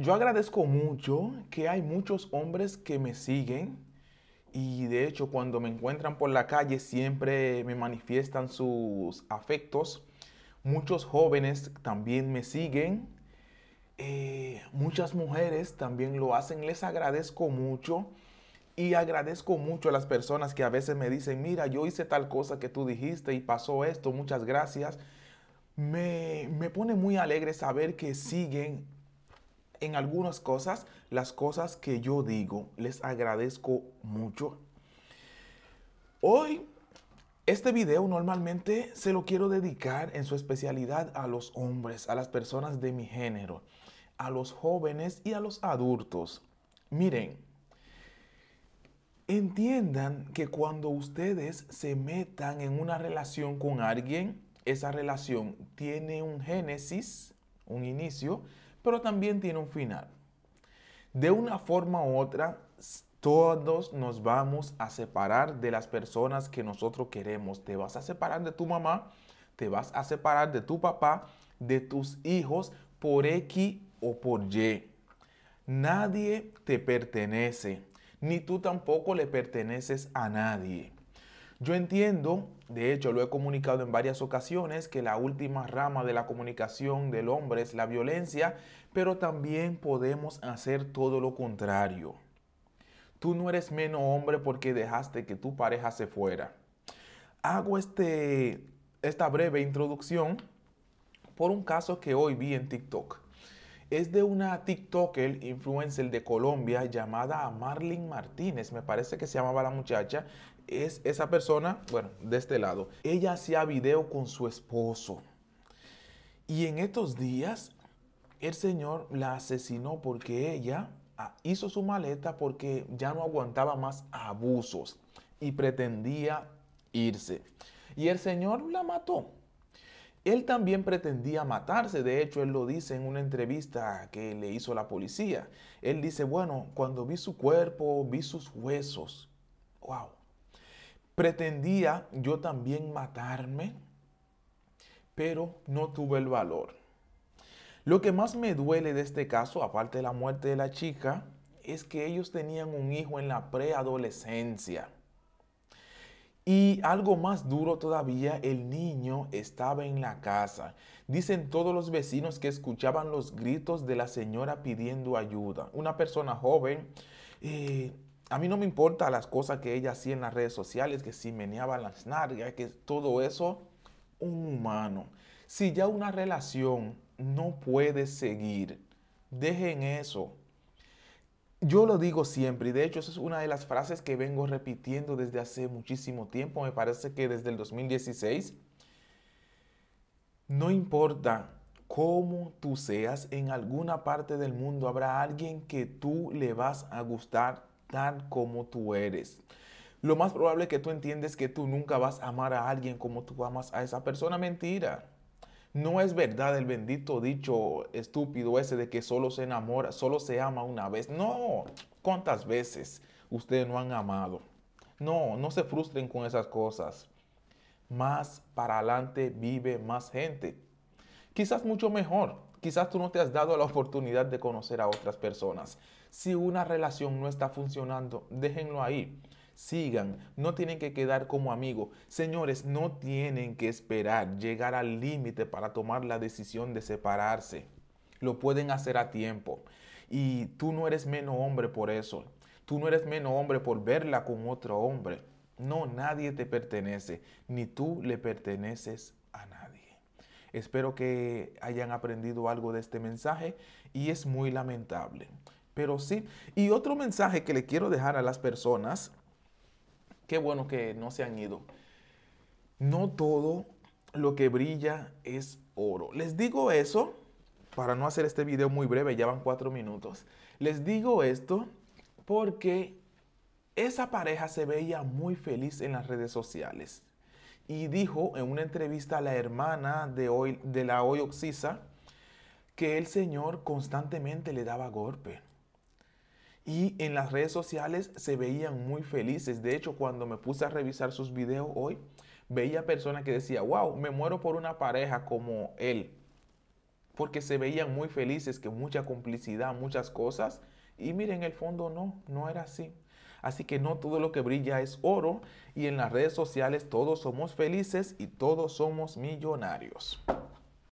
Yo agradezco mucho que hay muchos hombres que me siguen y de hecho cuando me encuentran por la calle siempre me manifiestan sus afectos. Muchos jóvenes también me siguen. Eh, muchas mujeres también lo hacen. Les agradezco mucho. Y agradezco mucho a las personas que a veces me dicen, mira, yo hice tal cosa que tú dijiste y pasó esto, muchas gracias. Me, me pone muy alegre saber que siguen en algunas cosas, las cosas que yo digo, les agradezco mucho. Hoy, este video normalmente se lo quiero dedicar en su especialidad a los hombres, a las personas de mi género, a los jóvenes y a los adultos. Miren, entiendan que cuando ustedes se metan en una relación con alguien, esa relación tiene un génesis, un inicio, pero también tiene un final. De una forma u otra, todos nos vamos a separar de las personas que nosotros queremos. Te vas a separar de tu mamá, te vas a separar de tu papá, de tus hijos por X o por Y. Nadie te pertenece, ni tú tampoco le perteneces a nadie. Yo entiendo, de hecho lo he comunicado en varias ocasiones, que la última rama de la comunicación del hombre es la violencia, pero también podemos hacer todo lo contrario. Tú no eres menos hombre porque dejaste que tu pareja se fuera. Hago este, esta breve introducción por un caso que hoy vi en TikTok es de una TikToker influencer de Colombia llamada Marlene Martínez, me parece que se llamaba la muchacha. Es esa persona, bueno, de este lado. Ella hacía video con su esposo. Y en estos días, el señor la asesinó porque ella ah, hizo su maleta porque ya no aguantaba más abusos y pretendía irse. Y el señor la mató él también pretendía matarse, de hecho él lo dice en una entrevista que le hizo la policía. Él dice, bueno, cuando vi su cuerpo, vi sus huesos. ¡Wow! Pretendía yo también matarme, pero no tuve el valor. Lo que más me duele de este caso, aparte de la muerte de la chica, es que ellos tenían un hijo en la preadolescencia. Y algo más duro todavía, el niño estaba en la casa. Dicen todos los vecinos que escuchaban los gritos de la señora pidiendo ayuda. Una persona joven, eh, a mí no me importa las cosas que ella hacía en las redes sociales, que si meneaba las nargas, que todo eso, un humano. Si ya una relación no puede seguir, dejen eso yo lo digo siempre y de hecho esa es una de las frases que vengo repitiendo desde hace muchísimo tiempo, me parece que desde el 2016. No importa cómo tú seas, en alguna parte del mundo habrá alguien que tú le vas a gustar tan como tú eres. Lo más probable que tú entiendes que tú nunca vas a amar a alguien como tú amas a esa persona, mentira. No es verdad el bendito dicho estúpido ese de que solo se enamora, solo se ama una vez. No, ¿cuántas veces ustedes no han amado? No, no se frustren con esas cosas. Más para adelante vive más gente. Quizás mucho mejor. Quizás tú no te has dado la oportunidad de conocer a otras personas. Si una relación no está funcionando, déjenlo ahí sigan, no tienen que quedar como amigos. Señores, no tienen que esperar llegar al límite para tomar la decisión de separarse. Lo pueden hacer a tiempo. Y tú no eres menos hombre por eso. Tú no eres menos hombre por verla con otro hombre. No, nadie te pertenece, ni tú le perteneces a nadie. Espero que hayan aprendido algo de este mensaje y es muy lamentable. Pero sí, y otro mensaje que le quiero dejar a las personas Qué bueno que no se han ido. No todo lo que brilla es oro. Les digo eso para no hacer este video muy breve, ya van cuatro minutos. Les digo esto porque esa pareja se veía muy feliz en las redes sociales. Y dijo en una entrevista a la hermana de, la hoy que el Señor constantemente le daba golpe y en las redes sociales se veían muy felices. De hecho, cuando me puse a revisar sus videos hoy, veía personas que decía, wow, me muero por una pareja como él. Porque se veían muy felices, que mucha complicidad, muchas cosas. Y miren, en el fondo no, no era así. Así que no todo lo que brilla es oro y en las redes sociales todos somos felices y todos somos millonarios.